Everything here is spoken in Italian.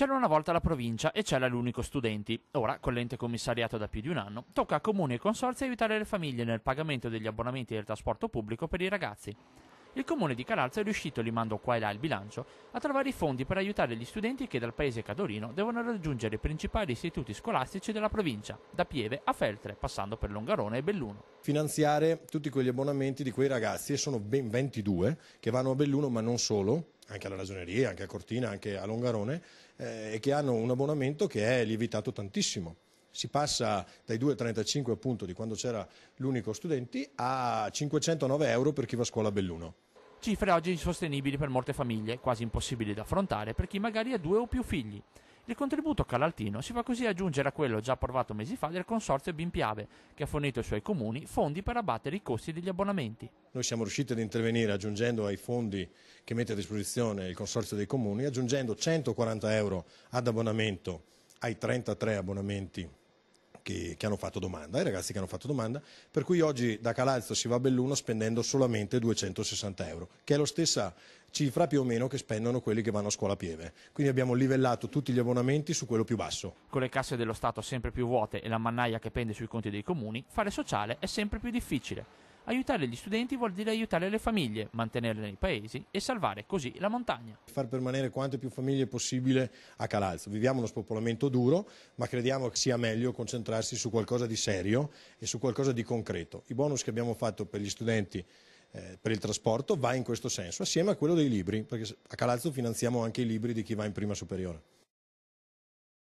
C'era una volta la provincia e c'era l'unico studenti. Ora, con l'ente commissariato da più di un anno, tocca a comuni e consorzi aiutare le famiglie nel pagamento degli abbonamenti del trasporto pubblico per i ragazzi. Il comune di Calalzo è riuscito, limando qua e là il bilancio, a trovare i fondi per aiutare gli studenti che dal paese cadorino devono raggiungere i principali istituti scolastici della provincia, da Pieve a Feltre, passando per Longarone e Belluno. Finanziare tutti quegli abbonamenti di quei ragazzi, e sono ben 22, che vanno a Belluno ma non solo, anche alla Ragioneria, anche a Cortina, anche a Longarone, eh, e che hanno un abbonamento che è lievitato tantissimo. Si passa dai 2,35 appunto di quando c'era l'unico studenti a 509 euro per chi va a scuola a Belluno. Cifre oggi insostenibili per molte famiglie, quasi impossibili da affrontare per chi magari ha due o più figli. Il contributo calaltino si fa così aggiungere a quello già approvato mesi fa del consorzio Bimpiave, che ha fornito ai suoi comuni fondi per abbattere i costi degli abbonamenti. Noi siamo riusciti ad intervenire aggiungendo ai fondi che mette a disposizione il consorzio dei comuni, aggiungendo 140 euro ad abbonamento ai 33 abbonamenti che, che, hanno fatto domanda, ai eh, ragazzi che hanno fatto domanda, per cui oggi da Calalzo si va a Belluno spendendo solamente 260 euro, che è la stessa cifra più o meno che spendono quelli che vanno a scuola pieve. Quindi abbiamo livellato tutti gli abbonamenti su quello più basso. Con le casse dello Stato sempre più vuote e la mannaia che pende sui conti dei comuni, fare sociale è sempre più difficile. Aiutare gli studenti vuol dire aiutare le famiglie, mantenerle nei paesi e salvare così la montagna. Far permanere quante più famiglie possibile a Calalzo. Viviamo uno spopolamento duro, ma crediamo che sia meglio concentrarsi su qualcosa di serio e su qualcosa di concreto. I bonus che abbiamo fatto per gli studenti eh, per il trasporto va in questo senso, assieme a quello dei libri, perché a Calalzo finanziamo anche i libri di chi va in prima superiore.